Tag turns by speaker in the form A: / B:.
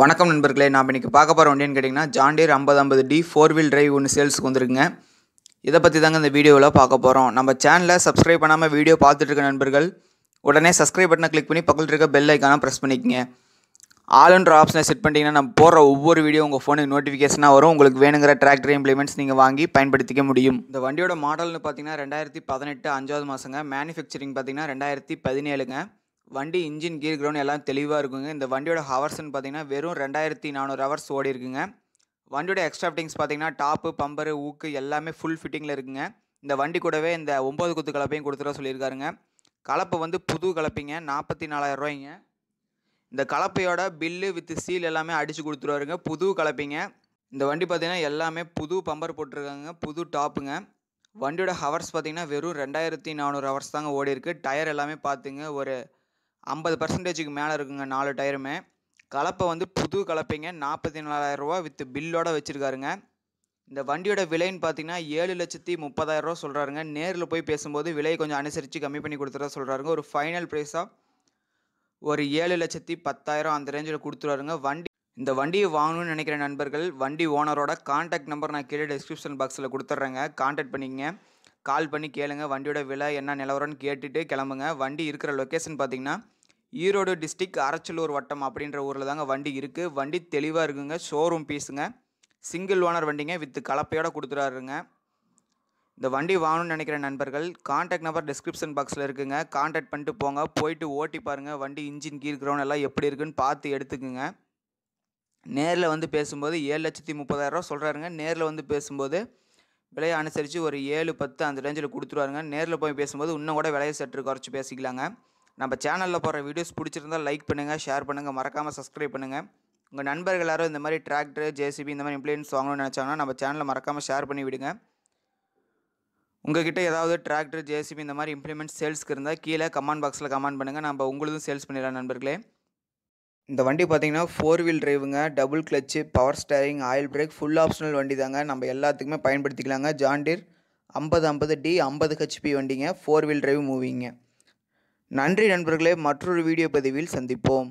A: வணக்கம் நண்பர்களே நாம் இன்றைக்கி பார்க்க போகிற வண்டின்னு கேட்டிங்கன்னா ஜாண்டியர் ஐம்பது ஐம்பது டி ஃபோர் வீல் டிரைவ் ஒன்று சேல்ஸுக்கு வந்துருக்குங்க இதை பற்றி தாங்க இந்த வீடியோவில் பார்க்க போகிறோம் நம்ம சேனலை சப்ஸ்கிரைப் பண்ணாமல் வீடியோ பார்த்துட்டு இருக்க நண்பர்கள் உடனே சப்ஸ்கிரைப் பட்டனை கிளிக் பண்ணி பக்கத்தில் இருக்க பெல் ஐக்கான ப்ரெஸ் பண்ணிக்கங்க ஆளுன்ற ஆப்ஷனை செட் பண்ணிங்கன்னா நம்ம போடுற ஒவ்வொரு வீடியோ உங்கள் ஃபோனுக்கு நோட்டிஃபிகேஷனாக வரும் உங்களுக்கு வேணுங்கிற டிராக்டர் இம்ப்ளிமெண்ட்ஸ் நீங்கள் வாங்கி பயன்படுத்திக்க முடியும் இந்த வண்டியோட மாடல்னு பார்த்தீங்கன்னா ரெண்டாயிரத்தி பதினெட்டு அஞ்சாவது மாதங்க மேனுஃபேக்சரிங் பார்த்தீங்கன்னா ரெண்டாயிரத்தி பதினேழுங்க வண்டி இன்ஜின் கீர் கிரவுண்ட் எல்லாம் தெளிவாக இருக்குங்க இந்த வண்டியோட ஹவர்ஸ்னு பார்த்தீங்கன்னா வெறும் ரெண்டாயிரத்தி நானூறு ஹவர்ஸ் ஓடி இருக்குங்க வண்டியோட ஃபிட்டிங்ஸ் பார்த்தீங்கன்னா டாப்பு பம்பரு ஊக்கு எல்லாமே ஃபுல் ஃபிட்டிங்கில் இருக்குங்க இந்த வண்டி கூடவே இந்த ஒம்பது குத்து கலப்பையும் கொடுத்துட சொல்லியிருக்காருங்க கலப்பை வந்து புது கலப்பைங்க நாற்பத்தி நாலாயிரம் ரூபாய்ங்க இந்த கலப்பையோட பில்லு வித் சீல் எல்லாமே அடித்து கொடுத்துருவாருங்க புது கலப்பிங்க இந்த வண்டி பார்த்திங்கன்னா எல்லாமே புது பம்பர் போட்டிருக்காங்க புது டாப்புங்க வண்டியோட ஹவர்ஸ் பார்த்திங்கன்னா வெறும் ரெண்டாயிரத்தி நானூறு ஹவர்ஸ் தாங்க ஓடி இருக்குது டயர் எல்லாமே பார்த்துங்க ஒரு ஐம்பது பர்சன்டேஜுக்கு மேலே இருக்குங்க நாலு டயருமே கலப்பை வந்து புது கலப்பைங்க நாற்பத்தி நாலாயிரரூவா வித் பில்லோட வச்சுருக்காருங்க இந்த வண்டியோட விலைன்னு பார்த்தீங்கன்னா ஏழு லட்சத்தி முப்பதாயிரரூவா சொல்கிறாருங்க நேரில் போய் பேசும்போது விலையை கொஞ்சம் அனுசரித்து கம்மி பண்ணி கொடுத்துறதா சொல்கிறாருங்க ஒரு ஃபைனல் ப்ரைஸாக ஒரு ஏழு லட்சத்தி பத்தாயிரம் அந்த ரேஞ்சில் கொடுத்துருவாருங்க வண்டி இந்த வண்டியை வாங்கணும்னு நினைக்கிற நண்பர்கள் வண்டி ஓனரோட காண்டாக்ட் நம்பர் நான் கீழே டிஸ்கிரிப்ஷன் பாக்ஸில் கொடுத்துட்றேங்க காண்டாக்ட் பண்ணிக்கங்க கால் பண்ணி கேளுங்க வண்டியோட விலை என்ன நிலவரம்னு கேட்டுட்டு கிளம்புங்க வண்டி இருக்கிற லொக்கேஷன் பார்த்தீங்கன்னா ஈரோடு டிஸ்ட்ரிக் அரச்சலூர் வட்டம் அப்படின்ற ஊரில் தாங்க வண்டி இருக்குது வண்டி தெளிவாக இருக்குங்க ஷோரூம் பீஸுங்க சிங்கிள் ஓனர் வண்டிங்க வித் கலப்பையோடு கொடுத்துறாருங்க இந்த வண்டி வாங்கணும்னு நினைக்கிற நண்பர்கள் கான்டாக்ட் நம்பர் டிஸ்கிரிப்ஷன் பாக்ஸில் இருக்குங்க கான்டாக்ட் பண்ணிட்டு போங்க போயிட்டு ஓட்டி பாருங்கள் வண்டி இன்ஜின் கீர் கிரவுண்ட் எல்லாம் எப்படி இருக்குன்னு பார்த்து எடுத்துக்குங்க நேரில் வந்து பேசும்போது ஏழு லட்சத்தி முப்பதாயிரரூவா சொல்கிறாருங்க நேரில் வந்து பேசும்போது விலையை அனுசரித்து ஒரு ஏழு பத்து அந்த ரேஞ்சில் கொடுத்துருவாருங்க நேரில் போய் பேசும்போது இன்னும் கூட விலையை சற்று குறைச்சி பேசிக்கலாங்க நம்ம சேனலில் போகிற வீடியோஸ் பிடிச்சிருந்தால் லைக் பண்ணுங்கள் ஷேர் பண்ணுங்கள் மறக்காமல் சப்ஸ்கிரைப் பண்ணுங்கள் உங்கள் நண்பர்கள் யாரும் இந்த மாதிரி டிராக்டர் ஜேசிபி இந்த மாதிரி இம்ப்ளியன்ஸ் வாங்கணும்னு நினச்சாங்கன்னா நம்ம சேனலில் மறக்காமல் ஷேர் பண்ணி விடுங்க கிட்டே ஏதாவது டிராக்டர் ஜேசிபி இந்த மாதிரி இம்ப்ளிமெண்ட் சேல்ஸ்க்கு இருந்தால் கீழே கமெண்ட் பாக்ஸில் கமெண்ட் பண்ணுங்கள் நம்ம உங்களுதும் சேல்ஸ் பண்ணிடலாம் நண்பர்களே இந்த வண்டி பார்த்திங்கன்னா ஃபோர் வீல் டிரைவுங்க double clutch power steering oil brake full optional வண்டி தாங்க நம்ம எல்லாத்துக்குமே பயன்படுத்திக்கலாங்க ஜாண்டிர் ஐம்பது ஐம்பது டி ஐம்பது ஹெச்பி வண்டிங்க ஃபோர் வீல் டிரைவ் மூவிங்க நன்றி நண்பர்களே மற்றொரு வீடியோ பதிவில் சந்திப்போம்